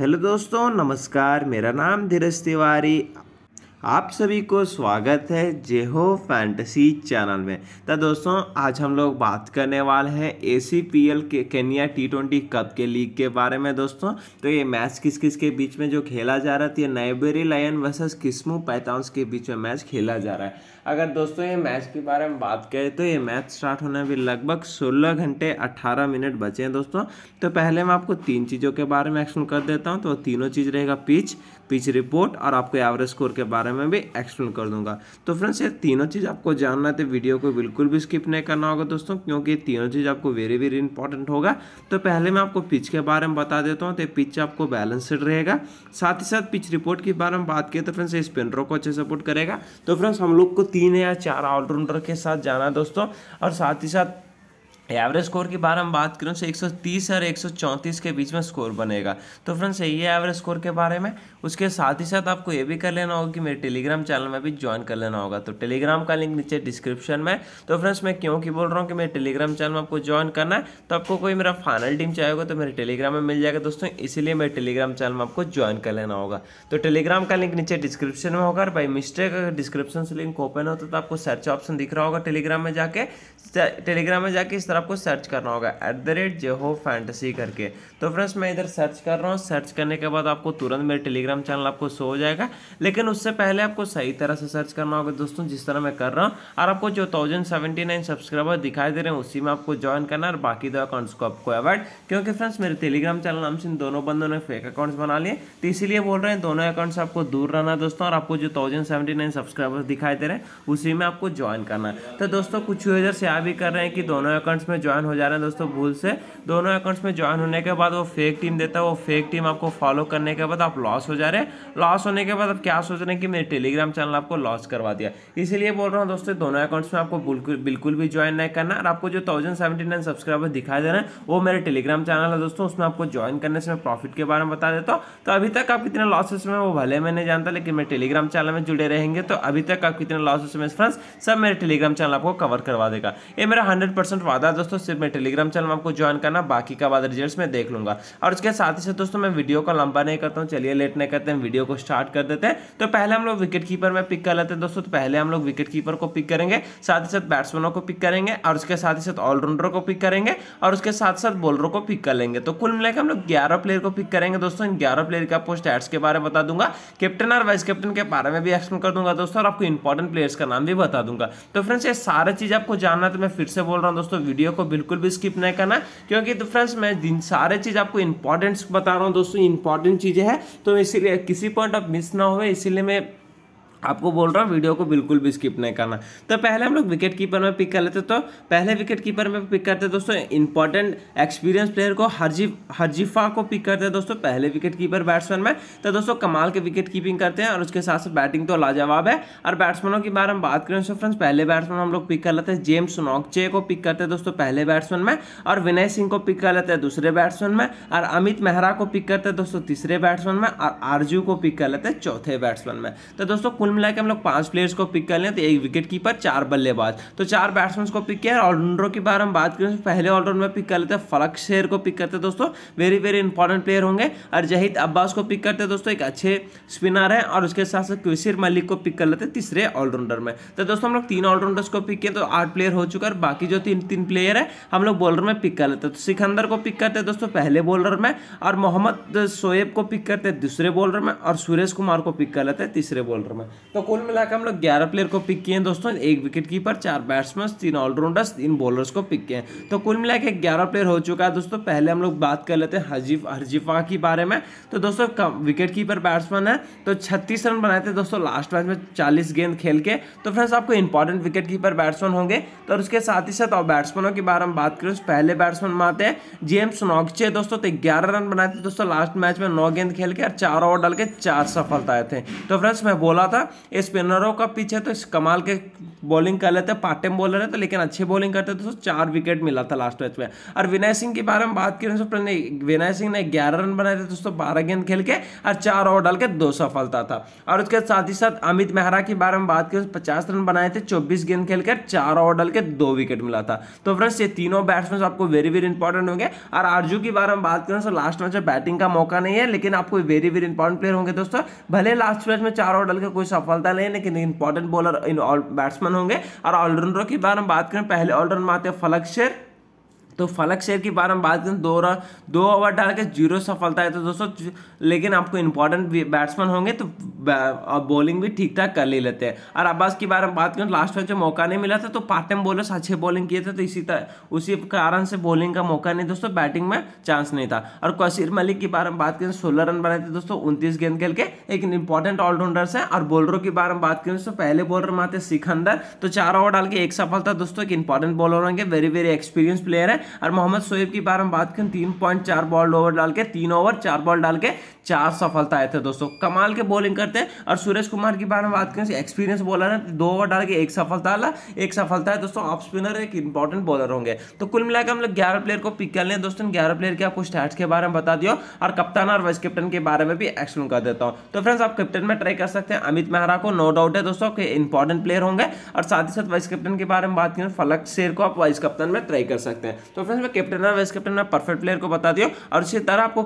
hello दोस्तों नमस्कार मेरा नाम धीरज तिवारी आप सभी को स्वागत है जेहो फैंटेसी चैनल में तो दोस्तों आज हम लोग बात करने वाले हैं ए सी पी एल के केनिया टी ट्वेंटी कप के लीग के बारे में दोस्तों तो ये मैच किस किस के बीच में जो खेला जा रहा था तो नाइबेरी लायन वर्सेस किस्मू पैथाउंस के बीच में मैच खेला जा रहा है अगर दोस्तों ये मैच के बारे में बात करें तो ये मैच स्टार्ट होने में लगभग सोलह घंटे अट्ठारह मिनट बचे हैं दोस्तों तो पहले मैं आपको तीन चीज़ों के बारे में एक्सप्लेन कर देता हूँ तो तीनों चीज़ रहेगा पिच पिच रिपोर्ट और आपको एवरेज स्कोर के बारे में मैं भी एक्सप्लेन कर दूंगा तो फ्रेंड्स ये तीनों चीज़ आपको जानना है तो वीडियो को बिल्कुल भी स्किप नहीं करना होगा दोस्तों क्योंकि ये तीनों चीज़ आपको वेरी वेरी इंपॉर्टेंट होगा तो पहले मैं आपको पिच के बारे में बता देता हूँ तो पिच आपको बैलेंसड रहेगा साथ ही साथ पिच रिपोर्ट के बारे में बात की तो फ्रेंड्स ये स्पिनरों को अच्छे सपोर्ट करेगा तो फ्रेंड्स हम लोग को तीन या चार ऑलराउंडर के साथ जाना दोस्तों और साथ ही साथ एवरेज स्कोर की बारे में बात करूँ तो 130 और 134 के बीच में स्कोर बनेगा तो फ्रेंड्स यही है एवरेज स्कोर के बारे में उसके साथ ही साथ आपको ये भी कर लेना होगा कि मेरे टेलीग्राम चैनल में भी ज्वाइन कर लेना होगा तो टेलीग्राम का लिंक नीचे डिस्क्रिप्शन में तो फ्रेंड्स मैं क्योंकि बोल रहा हूँ कि मेरे टेलीग्राम चैनल में आपको ज्वाइन करना है तो आपको कोई मेरा फाइनल टीम चाहेगा तो मेरे टेलीग्राम में मिल जाएगा दोस्तों इसीलिए मेरे टेलीग्राम चैनल में आपको ज्वाइन कर लेना होगा तो टेलीग्राम का लिंक नीचे डिस्क्रिप्शन में होगा और बाई मिस्टेक अगर डिस्क्रिप्शन से लिंक ओपन होता तो, तो आपको सर्च ऑप्शन दिख रहा होगा टेलीग्राम में जाके टेलीग्राम में जाके इस तरह पर आपको सर्च करना होगा एट द रेट जेहो फैंटसी करके तो फ्रेंड्स मैं इधर सर्च कर रहा हूँ सर्च करने के बाद आपको तुरंत मेरे टेलीग्राम चैनल आपको शो हो जाएगा लेकिन उससे पहले आपको सही तरह से सर्च करना होगा दोस्तों जिस तरह मैं कर रहा हूँ और आपको जो थाउजेंड सेवेंटी नाइन सब्सक्राइबर दिखाई दे रहे हैं उसी में आपको ज्वाइन करना और बाकी दो अकाउंट्स को आपको अवॉइड क्योंकि फ्रेंड्स मेरे टेलीग्राम चैनल नाम से दोनों बंदों ने फेक अकाउंट्स बना लिए तो इसीलिए बोल रहे हैं दोनों अकाउंट्स आपको दूर रहना दोस्तों और आपको जो थाउजेंड सेवेंटी नाइन सब्सक्राइबर्स दिखाई दे रहे हैं उसी में आपको ज्वाइन करना है तो दोस्तों कुछ यूजर्स यहाँ भी कर रहे हैं कि दोनों अकाउंट्स अकाउंट्स में ज्वाइन हो जा रहे हैं दोस्तों भूल से दोनों अकाउंट्स में ज्वाइन होने के बाद वो फेक टीम देता है वो फेक टीम आपको फॉलो करने के बाद आप लॉस हो जा रहे हैं लॉस होने के बाद आप क्या सोच रहे हैं कि मेरे टेलीग्राम चैनल आपको लॉस करवा दिया इसीलिए बोल रहा हूँ दोस्तों दोनों अकाउंट्स में आपको बिल्कुल बिल्कुल भी ज्वाइन नहीं करना और आपको जो थाउजेंड सब्सक्राइबर दिखाई दे रहे हैं वो मेरे टेलीग्राम चैनल है दोस्तों उसमें आपको ज्वाइन करने से मैं प्रॉफिट के बारे में बता देता हूँ तो अभी तक आप कितने लॉसेस में वो भले मैं नहीं जानता लेकिन मेरे टेलीग्राम चैनल में जुड़े रहेंगे तो अभी तक आप कितने लॉसेस में फ्रेंड्स सब मेरे टेलीग्राम चैनल आपको कवर करवा देगा ये मेरा हंड्रेड वादा दोस्तों सिर्फ मैं टेलीग्राम चैनल में आपको ज्वाइन करना बाकी का बाद रिजल्ट में देख लूंगा और उसके साथ ही साथ दोस्तों मैं वीडियो को लंबा नहीं करता हूँ चलिए लेट नहीं करते हैं वीडियो को स्टार्ट कर देते हैं तो पहले हम लोग विकेट कीपर में पिक कर लेते हैं दोस्तों तो पहले हम लोग विकेट कीपर को पिक करेंगे साथ ही साथ बैट्समैनों को पिक करेंगे और उसके साथ ही साथ ऑलराउंडर को पिक करेंगे और उसके साथ साथ बॉलरों को पिक कर लेंगे तो कुल मिलाकर हम लोग ग्यारह प्लेयर को पिक करेंगे दोस्तों ग्यारह प्लेयर का पोस्ट एड्स के बारे में बता दूंगा कैप्टन और वाइस कैप्टन के बारे में भी एक्सप्लेन कर दूंगा दोस्तों और आपको इंपॉर्टेंट प्लेयर्स का नाम भी बता दूंगा तो फ्रेंड्स ये सारा चीज़ आपको जानना तो मैं फिर से बोल रहा हूँ दोस्तों वीडियो वीडियो को बिल्कुल भी स्किप नहीं करना क्योंकि तो फ्रेंड्स मैं जिन सारे चीज़ आपको इंपॉर्टेंट्स बता रहा हूँ दोस्तों इंपॉर्टेंट चीज़ें हैं तो इसीलिए किसी पॉइंट ऑफ मिस ना हो इसीलिए मैं आपको बोल रहा हूँ वीडियो को बिल्कुल भी स्किप नहीं करना तो पहले हम लोग विकेट कीपर में पिक कर लेते तो पहले विकेट कीपर में पिक करते दोस्तों इंपॉर्टेंट एक्सपीरियंस प्लेयर को हरजी हरजीफा को पिक करते दोस्तों पहले विकेट कीपर बैट्समैन में तो दोस्तों कमाल के विकेट कीपिंग करते हैं और उसके साथ साथ बैटिंग तो लाजवाब है और बैट्समैनों की बार हम बात करें दोस्तों फ्रेंड्स पहले बैट्समैन हम लोग पिक कर लेते हैं जेम्स नॉकचे को पिक करते हैं दोस्तों पहले बैट्समैन में और विनय सिंह को पिक कर लेते हैं दूसरे बैट्समैन में और अमित मेहरा को पिक करते हैं दोस्तों तीसरे बैट्समैन में और आरजू को पिक कर लेते हैं चौथे बैट्समैन में तो दोस्तों कुल मिला के हम लोग पांच प्लेयर्स को पिक कर लें तो एक विकेट कीपर चार बल्लेबाज तो चार बैट्समैन को पिक किया ऑलराउंडरों की बारे में बात करें तो पहले ऑलराउंड में पिक कर लेते हैं फलक शेर को पिक करते हैं दोस्तों वेरी वेरी इंपॉर्टेंट प्लेयर होंगे और जहीद अब्बास को पिक करते हैं दोस्तों एक अच्छे स्पिनर है और उसके साथ साथ क्विशिर मलिक को पिक कर लेते हैं तीसरे ऑलराउंडर में तो दोस्तों हम लोग तीन ऑलराउंडर्स को पिक किए तो आठ प्लेयर हो चुका है बाकी जो तीन तीन प्लेयर है हम लोग बॉलर में पिक कर लेते हैं तो सिकंदर को पिक करते हैं दोस्तों पहले बॉलर में और मोहम्मद शोएब को पिक करते हैं दूसरे बॉलर में और सुरेश कुमार को पिक कर लेते हैं तीसरे बॉलर में तो कुल मिलाकर हम लोग ग्यारह प्लेयर को पिक किए हैं दोस्तों एक विकेट कीपर चार बैट्समैन तीन ऑलराउंडर्स तीन बॉलर्स को पिक किए हैं तो कुल मिला के ग्यारह प्लेयर हो चुका है दोस्तों पहले हम लोग बात कर लेते हैं हजीफ हरजीफा के बारे में तो दोस्तों विकेट कीपर बैट्समैन है तो छत्तीस रन बनाए थे दोस्तों लास्ट मैच में चालीस गेंद खेल के तो फ्रेंड्स आपको इंपॉर्टेंट विकेट कीपर बैट्समैन होंगे तो और उसके साथ ही साथ और बैट्समैनों के बारे में बात करें पहले बैट्समैन मानते हैं जेम्स नॉक्चे दोस्तों तो ग्यारह रन बनाए थे दोस्तों लास्ट मैच में नौ गेंद खेल के और चार ओवर डाल के चार सफलता थे तो फ्रेंड्स मैं बोला था होगा स्पिनरों का पीछे तो कमाल के बॉलिंग कर लेते पार्ट टाइम बॉलर है तो लेकिन अच्छे बॉलिंग करते थे तो चार विकेट मिला था लास्ट मैच में और विनय सिंह के बारे में बात करें तो विनय सिंह ने ग्यारह रन बनाए थे दोस्तों बारह गेंद खेल के और चार ओवर डाल के दो सफलता था और उसके साथ ही साथ अमित मेहरा के बारे में बात करें तो पचास रन बनाए थे चौबीस गेंद खेल के चार ओवर डाल के दो विकेट मिला था तो फ्रेंड्स ये तीनों बैट्समैन आपको वेरी वेरी इंपॉर्टेंट होंगे और आरजू के बारे में बात करें तो लास्ट मैच में बैटिंग का मौका नहीं है लेकिन आपको वेरी वेरी इंपॉर्टेंट प्लेयर होंगे दोस्तों भले लास्ट मैच में चार ओवर डाल के कोई सफलता नहीं लेकिन इंपॉर्टेंट बॉलर इन बैट्समैन होंगे और ऑलराउंडरों की बार हम बात करें पहले ऑलराउंडर में आते हैं फलक शेर तो फलक शेयर की बारे में बात करें दो रन दो ओवर डाल के जीरो सफलता है तो दोस्तों लेकिन आपको इंपॉर्टेंट बैट्समैन होंगे तो बॉलिंग भी ठीक ठाक कर ले लेते हैं और अब्बास के बारे में बात करें लास्ट मैच में मौका नहीं मिला था तो पार्ट टाइम बॉलर्स अच्छे बॉलिंग किए थे तो इसी तरह उसी कारण से बॉलिंग का मौका नहीं दोस्तों बैटिंग में चांस नहीं था और कशीर मलिक के बारे में बात करें सोलह रन बनाए थे दोस्तों उनतीस गेंद खेल के एक इंपॉर्टेंट ऑलराउंडर्स हैं और बॉलरों के बारे में बात करें दोस्तों पहले बॉलर में आते सिखंदर तो चार ओवर डाल के एक सफलता दोस्तों एक इंपॉर्टेंट बॉलर होंगे वेरी वेरी एक्सपीरियंस प्लेयर है और मोहम्मद शोएब की बार हम बात करें तीन पॉइंट चार बॉल ओवर डाल के तीन ओवर चार बॉल डाल के चार सफलता आए थे दोस्तों कमाल के बॉलिंग करते हैं और सुरेश कुमार की बार हम बात करें एक्सपीरियंस बॉलर है दो ओवर डाल के एक सफलता आला एक सफलता है दोस्तों ऑफ स्पिनर एक इंपॉर्टेंट बॉलर होंगे तो कुल मिलाकर हम लोग ग्यारह प्लेयर को पिक कर लें दोस्तों ग्यारह प्लेयर के आपको स्टैट्स के बारे में बता दियो और कप्तान और वाइस कैप्टन के बारे में भी एक्सप्लेन कर देता हूँ तो फ्रेंड्स आप कैप्टन में ट्राई कर सकते हैं अमित मेहरा को नो डाउट है दोस्तों इंपॉर्टेंट प्लेयर होंगे और साथ ही साथ वाइस कैप्टन के बारे में बात करें फलक शेर को आप वाइस कप्तान में ट्राई कर सकते हैं तो फ्रेंड्स मैं कैप्टन और वाइस कैप्टन में परफेक्ट प्लेयर को बता दिया और इसी तरह आपको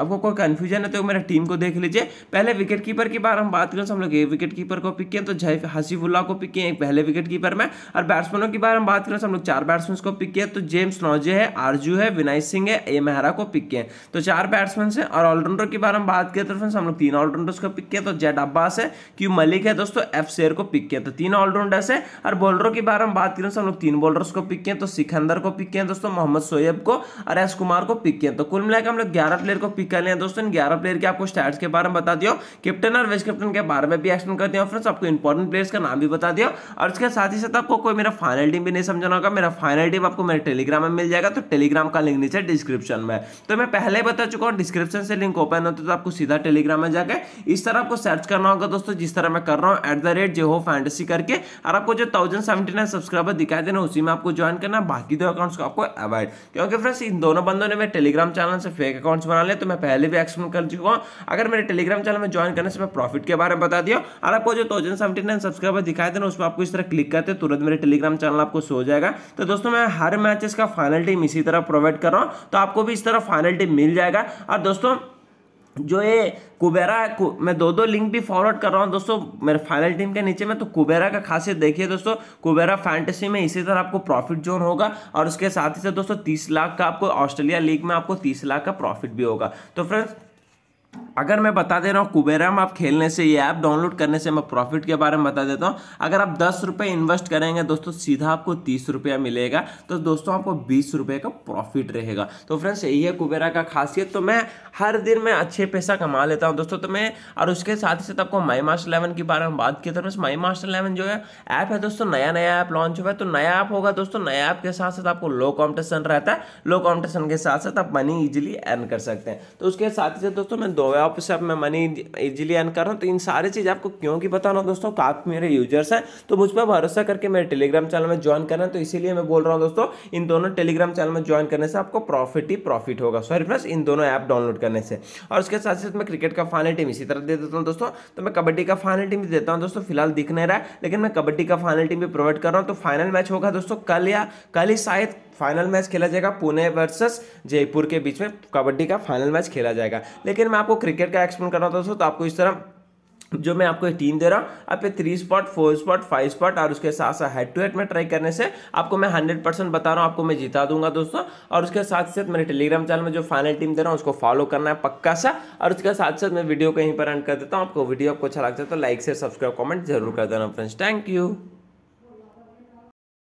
आपको कोई कन्फ्यूजन है तो मेरे टीम को देख लीजिए पहले विकेट कीपर की बार हम बात करें तो हम लोग ए विकेट कीपर को पिक किए तो जय हसीफुल्ला को पिक किए पहले विकेट कीपर में और बैट्समैनों की बार हम बात करें तो हम लोग चार बैट्समैन को पिक किए तो जेम्स नौजे है आरजू है विनय सिंह है ए मेहरा को पिक किए तो चार बैट्समैन है और ऑलराउंडर की बार हम बात करें तो फ्रेंड्स हम लोग तीन ऑलराउंडर्स को पिक किया तो जेड अब्बास है क्यू मलिक है दोस्तों एफ शेर को पिक किया तो तीन ऑलराउंडर्स है और बॉलरों की बार हम बात करें तो हम लोग तीन बॉलर्स को पिक किए तो सिकंदर को पिक किए दोस्तों मोहम्मद सोएब को और एस कुमार को पिक किया तो कुल मिलाकर हम लोग ग्यारह प्लेयर को पिक कर लिया दोस्तों ग्यारह प्लेयर के आपको स्टैट्स के बारे में बता दियो कैप्टन और वेस्ट कैप्टन के बारे में भी एक्सप्लेन कर दिया फ्रेंड्स आपको इंपॉर्टेंट प्लेयर्स का नाम भी बता दिया और इसके साथ ही साथ आपको कोई मेरा फाइनल टीम भी नहीं समझना होगा मेरा फाइनल टीम आपको मेरे टेलीग्राम में मिल जाएगा तो टेलीग्राम का लिंक नीचे डिस्क्रिप्शन में तो मैं पहले बता चुका हूँ डिस्क्रिप्शन से लिंक ओपन होता है तो आपको सीधा टेलीग्राम में जाकर इस तरह आपको सर्च करना होगा दोस्तों जिस तरह मैं कर रहा हूँ एट द रेट जो हो फैंटेसी करके और आपको जो थाउजेंड सेवेंटी नाइन सब्सक्राइबर दिखाई देना उसी में आपको ज्वाइन करना बाकी दो अकाउंट्स को आपको अवॉइड क्योंकि फ्रेंड्स इन दोनों बंदों ने मेरे टेलीग्राम चैनल से फेक अकाउंट्स बना लिया तो मैं पहले भी एक्सप्लेन कर चुका हूँ अगर मेरे टेलीग्राम चैनल में ज्वाइन करने से मैं प्रॉफिट के बारे में बता दिया और आपको जो थाउजेंड सेवेंटी नाइन सब्सक्राइबर दिखाए थे ना उसमें आपको इस तरह क्लिक करते तुरंत मेरे टेलीग्राम चैनल आपको सो जाएगा तो दोस्तों मैं हर मैचेस का फाइनल टीम इसी तरह प्रोवाइड कर रहा हूँ तो आपको भी इस तरह फाइनल टीम मिल जाएगा और दोस्तों जो ये कुबेरा कु, मैं दो दो लिंक भी फॉरवर्ड कर रहा हूँ दोस्तों मेरे फाइनल टीम के नीचे में तो कुबेरा का खासियत देखिए दोस्तों कुबेरा फैंटेसी में इसी तरह आपको प्रॉफिट जोन होगा और उसके साथ ही साथ दोस्तों तीस लाख का आपको ऑस्ट्रेलिया लीग में आपको तीस लाख का प्रॉफिट भी होगा तो फ्रेंड्स अगर मैं बता दे रहा हूँ कुबेराम आप खेलने से ये ऐप डाउनलोड करने से मैं प्रॉफिट के बारे में बता देता हूँ अगर आप दस रुपये इन्वेस्ट करेंगे दोस्तों सीधा आपको तीस रुपया मिलेगा तो दोस्तों आपको बीस रुपये का प्रॉफिट रहेगा तो फ्रेंड्स यही है कुबेरा का खासियत तो मैं हर दिन मैं अच्छे पैसा कमा लेता हूँ दोस्तों तो मैं और उसके साथ ही साथ आपको माई मास्टर इलेवन के बारे में बात की था फ्रेंड्स माई मास्टर इलेवन जो है ऐप है दोस्तों नया नया ऐप लॉन्च हुआ है तो नया ऐप होगा दोस्तों नया ऐप के साथ साथ आपको लो कॉम्पिटिशन रहता है लो कॉम्पिटिशन के साथ साथ आप मनी ईजिली अर्न कर सकते हैं तो उसके साथ ही साथ दोस्तों मैं तो वेब से आप मैं मनी इजीली अर्न कर रहा हूँ तो इन सारी चीज़ आपको क्यों की बताना दोस्तों काफ़ी मेरे यूजर्स हैं तो मुझ पर भरोसा करके मेरे टेलीग्राम चैनल में ज्वाइन करना तो इसीलिए मैं बोल रहा हूँ दोस्तों इन दोनों टेलीग्राम चैनल में ज्वाइन करने से आपको प्रॉफिट ही प्रॉफिट होगा सॉरी फ्रेंड्स इन दोनों ऐप डाउनलोड करने से और उसके साथ साथ मैं क्रिकेट का फाइनल टीम इसी तरह दे देता हूँ दोस्तों तो मैं कबड्डी का फाइनल टीम देता हूँ दोस्तों फिलहाल दिख नहीं रहा है लेकिन मैं कबड्डी का फाइनल टीम भी प्रोवाइड कर रहा हूँ तो फाइनल मैच होगा दोस्तों कल या कल ही शायद फाइनल मैच खेला जाएगा पुणे वर्सेस जयपुर के बीच में कबड्डी का फाइनल मैच खेला जाएगा लेकिन मैं आपको क्रिकेट का एक्सप्लेन कर रहा हूँ दोस्तों तो आपको इस तरह जो मैं आपको टीम दे रहा हूँ आप three spot four spot five spot और उसके साथ साथ हेड टू हेड में ट्राई करने से आपको मैं हंड्रेड परसेंट बता रहा हूँ आपको मैं जिता दूंगा दोस्तों और उसके साथ साथ मेरे टेलीग्राम चैनल में जो फाइनल टीम दे रहा हूँ उसको फॉलो करना है पक्का सा और उसके साथ साथ मैं वीडियो को पर एंड कर देता हूँ आपको वीडियो आपको अच्छा लगता है तो लाइक से सब्सक्राइब कॉमेंट जरूर कर देना फ्रेंड्स थैंक यू